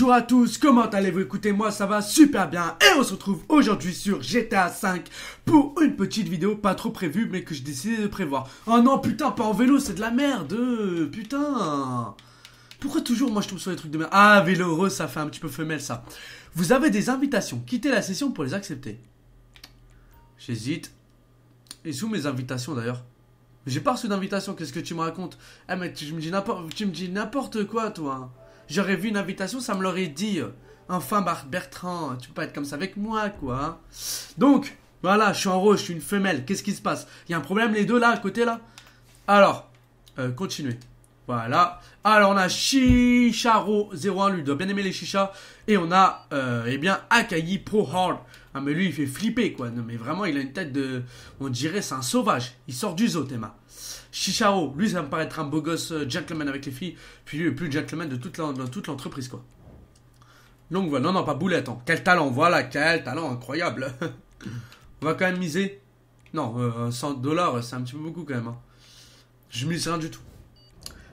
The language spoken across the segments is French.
Bonjour à tous, comment allez-vous Écoutez, moi ça va super bien et on se retrouve aujourd'hui sur GTA 5 pour une petite vidéo pas trop prévue mais que je décidais de prévoir. Oh non putain, pas en vélo, c'est de la merde, putain pourquoi toujours moi je tombe sur les trucs de merde Ah, vélo heureux, ça fait un petit peu femelle ça. Vous avez des invitations, quittez la session pour les accepter. J'hésite. Et sous mes invitations d'ailleurs J'ai pas reçu d'invitation, qu'est-ce que tu me racontes Eh mais tu me dis n'importe quoi toi. J'aurais vu une invitation, ça me l'aurait dit. Enfin, Bertrand, tu peux pas être comme ça avec moi, quoi. Donc, voilà, je suis en rose, je suis une femelle. Qu'est-ce qui se passe Il y a un problème, les deux, là, à côté, là Alors, euh, continuez. Voilà. Alors on a Chicharo01, lui doit bien aimer les chichas. Et on a, euh, eh bien, Akai Pro Hard. Ah mais lui il fait flipper quoi. mais vraiment il a une tête de... On dirait c'est un sauvage. Il sort du zoo Théma. Chicharo, lui ça me paraît être un beau gosse euh, gentleman avec les filles. Puis lui euh, le plus gentleman de toute l'entreprise quoi. Donc voilà, non non pas Boulette. Quel talent, voilà, quel talent incroyable. on va quand même miser. Non, 100 dollars c'est un petit peu beaucoup quand même. Hein. Je mise rien du tout.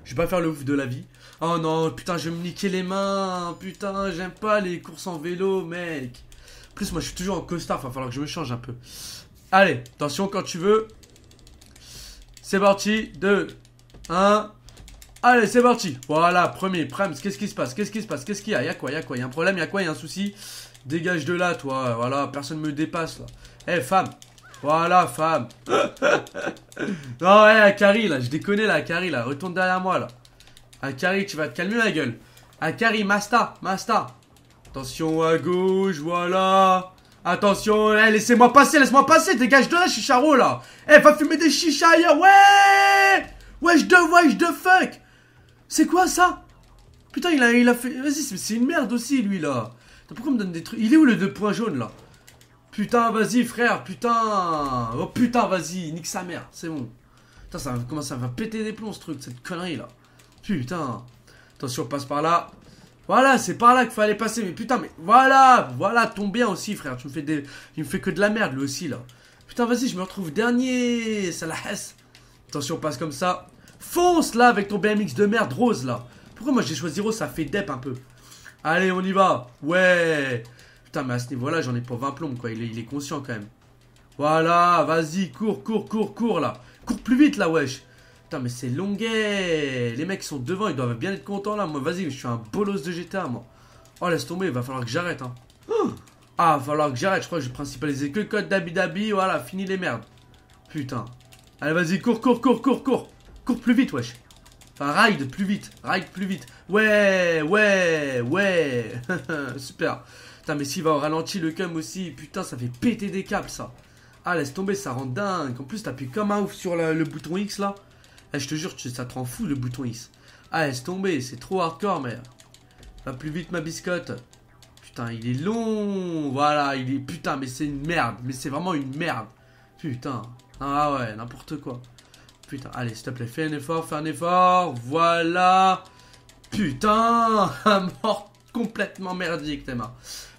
Je vais pas faire le ouf de la vie. Oh non, putain, je vais me niquer les mains. Putain, j'aime pas les courses en vélo, mec. En plus, moi, je suis toujours en costard. Il va falloir que je me change un peu. Allez, attention quand tu veux. C'est parti. 2, 1. Allez, c'est parti. Voilà, premier. Prams, qu'est-ce qui se passe Qu'est-ce qui se passe Qu'est-ce qu'il y a y a quoi y a quoi y a un problème y a quoi y Il a un souci Dégage de là, toi. Voilà, personne me dépasse, là. Eh, femme, voilà, femme. non, hé, Akari, là, je déconne, là, Akari, là, retourne derrière moi, là. Akari, tu vas te calmer la gueule. Akari, Masta, Masta. Attention à gauche, voilà. Attention, hé, eh, laissez-moi passer, laisse-moi passer, dégage de là, chicharo, là. Eh, va fumer des chichas ailleurs, ouais Wesh de, wesh de fuck C'est quoi, ça Putain, il a, il a fait... Vas-y, c'est une merde aussi, lui, là. Pourquoi on me donne des trucs Il est où, le deux points jaunes, là Putain, vas-y, frère, putain. Oh putain, vas-y, nique sa mère, c'est bon. Putain, ça va, ça va péter des plombs ce truc, cette connerie là. Putain. Attention, on passe par là. Voilà, c'est par là qu'il fallait passer. Mais putain, mais voilà, voilà, tombe bien aussi, frère. Tu me fais des, il me fait que de la merde lui aussi là. Putain, vas-y, je me retrouve dernier. Ça la Attention, on passe comme ça. Fonce là avec ton BMX de merde rose là. Pourquoi moi j'ai choisi rose Ça fait dep un peu. Allez, on y va. Ouais. Putain, mais à ce niveau-là, j'en ai pour 20 plombes, quoi. Il est, conscient quand même. Voilà, vas-y, cours, cours, cours, cours là. Cours plus vite là, wesh. Putain, mais c'est longuet. Les mecs sont devant, ils doivent bien être contents là. Moi, vas-y, je suis un bolos de GTA, moi. Oh, laisse tomber, il va falloir que j'arrête, hein. Ah, va falloir que j'arrête. Je crois que j'ai principalisé que le code d'Abi Voilà, fini les merdes. Putain. Allez, vas-y, cours, cours, cours, cours, cours. Cours plus vite, wesh. Enfin, ride plus vite, ride plus vite. Ouais, ouais, ouais. Super. Putain, mais s'il va au ralenti le cum aussi, putain, ça fait péter des câbles ça. Ah, laisse tomber, ça rend dingue. En plus, t'appuies comme un ouf sur le bouton X là. Eh, je te jure, ça te rend fou le bouton X. Ah, laisse tomber, c'est trop hardcore, mais. Va plus vite ma biscotte. Putain, il est long. Voilà, il est. Putain, mais c'est une merde. Mais c'est vraiment une merde. Putain. Ah ouais, n'importe quoi. Putain, allez, s'il te plaît, fais un effort, fais un effort. Voilà. Putain, mort complètement merdique, Théma.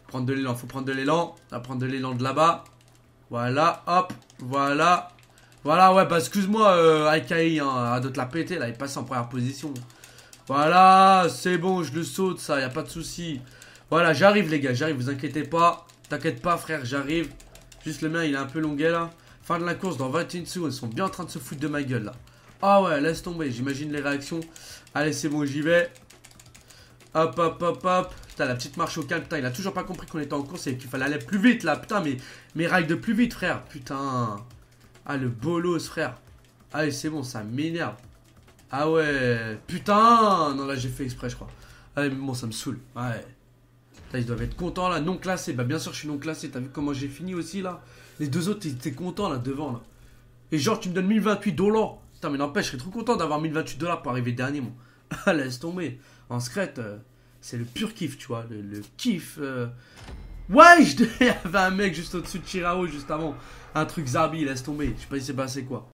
Prendre de l'élan, faut prendre de l'élan. On va prendre de l'élan de là-bas. Voilà, hop, voilà. Voilà, ouais, bah excuse-moi, euh, hein, à la pété, là, il passe en première position. Voilà, c'est bon, je le saute, ça, y a pas de souci. Voilà, j'arrive, les gars, j'arrive, vous inquiétez pas. T'inquiète pas, frère, j'arrive. Juste le mien, il est un peu longuet, là. Fin de la course, dans 21 secondes, ils sont bien en train de se foutre de ma gueule, là. Ah ouais, laisse tomber, j'imagine les réactions. Allez, c'est bon, j'y vais. Hop, hop, hop, hop. Putain, la petite marche au calme, putain, il a toujours pas compris qu'on était en course et qu'il fallait aller plus vite, là. Putain, mais, mais rail de plus vite, frère. Putain. Ah, le bolos, frère. Allez, ah, c'est bon, ça m'énerve. Ah ouais. Putain. Non, là, j'ai fait exprès, je crois. Allez, ah mais bon, ça me saoule. Ouais. Putain, ils doivent être contents, là. Non classé. Bah, bien sûr, je suis non classé. T'as vu comment j'ai fini aussi, là Les deux autres, ils étaient contents, là, devant, là. Et genre, tu me donnes 1028 dollars. Putain, mais n'empêche, je serais trop content d'avoir 1028 dollars pour arriver dernier, mon. Ah, laisse tomber. En secrète. Euh, c'est le pur kiff, tu vois, le, le kiff. Euh... Ouais, il y avait un mec juste au-dessus de Chirao juste avant, un truc zarbi, laisse tomber, je sais pas si c'est passé quoi.